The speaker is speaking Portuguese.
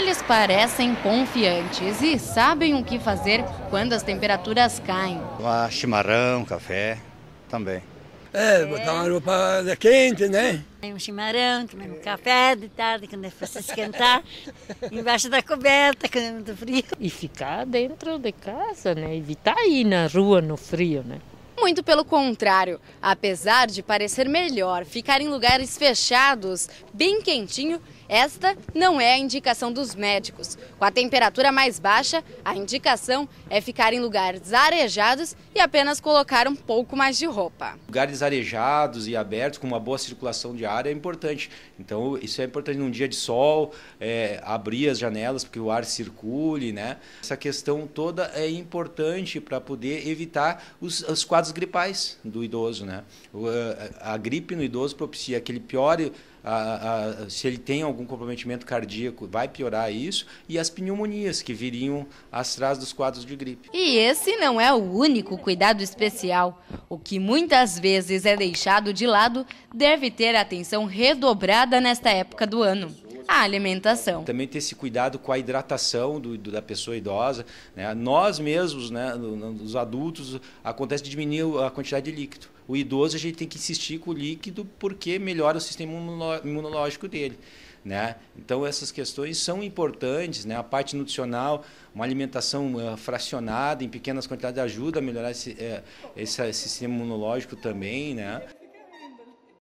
Eles parecem confiantes e sabem o que fazer quando as temperaturas caem. Ah, chimarrão, café também. É, botar uma roupa quente, né? Um chimarrão, tomar um café de tarde, quando for se esquentar, embaixo da coberta, quando é muito frio. E ficar dentro de casa, né? Evitar ir na rua no frio, né? Muito pelo contrário, apesar de parecer melhor ficar em lugares fechados, bem quentinho, esta não é a indicação dos médicos. Com a temperatura mais baixa, a indicação é ficar em lugares arejados e apenas colocar um pouco mais de roupa. Lugares arejados e abertos, com uma boa circulação de ar, é importante. Então, isso é importante num dia de sol, é, abrir as janelas para que o ar circule, né? Essa questão toda é importante para poder evitar os, os, quadros gripais do idoso, né? A gripe no idoso propicia que ele piore, a, a, se ele tem algum algum comprometimento cardíaco, vai piorar isso, e as pneumonias que viriam atrás dos quadros de gripe. E esse não é o único cuidado especial. O que muitas vezes é deixado de lado deve ter atenção redobrada nesta época do ano a alimentação. Também ter esse cuidado com a hidratação do, do da pessoa idosa. Né? Nós mesmos, né, os adultos, acontece de diminuir a quantidade de líquido. O idoso a gente tem que insistir com o líquido porque melhora o sistema imunológico dele. Né? Então essas questões são importantes, né? A parte nutricional, uma alimentação eh, fracionada em pequenas quantidades ajuda a melhorar esse, eh, esse, esse, sistema imunológico também, né?